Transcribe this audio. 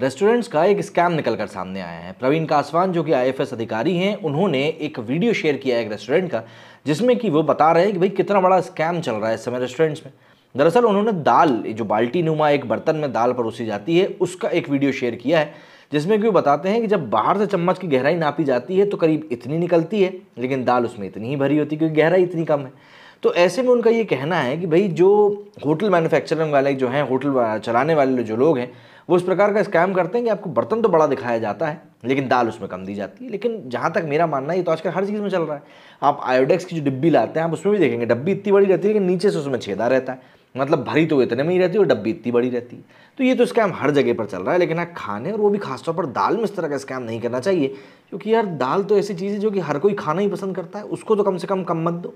restaurants का एक scam निकल कर सामने आया है प्रवीण कासवान जो कि आईएफएस अधिकारी हैं उन्होंने एक वीडियो शेयर किया है एक रेस्टोरेंट का जिसमें कि वो बता रहे हैं कि भाई कितना बड़ा स्कैम चल रहा है इस समय रेस्टोरेंट्स में दरअसल उन्होंने दाल जो बाल्टी नुमा एक बर्तन में दाल परोसी जाती है उसका एक वीडियो शेयर किया है जिसमें कि वो बताते हैं कि जब बाहर से चम्मच की गहराई नापी जाती है तो करीब इतनी निकलती है लेकिन दाल उसमें इतनी ही भरी होती है क्योंकि गहराई इतनी कम है तो ऐसे में उनका ये कहना है कि भाई जो होटल मैन्युफैक्चरिंग वाले जो हैं होटल चलाने वाले जो लोग हैं वो इस प्रकार का स्कैम करते हैं कि आपको बर्तन तो बड़ा दिखाया जाता है लेकिन दाल उसमें कम दी जाती है लेकिन जहाँ तक मेरा मानना है ये तो आजकल हर चीज़ में चल रहा है आप आयोडेक्स की जो डिब्बी लाते हैं आप उसमें भी देखेंगे डब्बी इतनी बड़ी रहती है लेकिन नीचे से उसमें छेदा रहता है मतलब भरी तो इतने में ही रहती है और डब्बी इतनी बड़ी रहती है तो ये तो स्कैम हर जगह पर चल रहा है लेकिन आप खाने और वो भी खासतौर पर दाल में इस तरह का स्कैम नहीं करना चाहिए क्योंकि यार दाल तो ऐसी चीज़ है जो कि हर कोई खाना ही पसंद करता है उसको तो कम से कम कम मत दो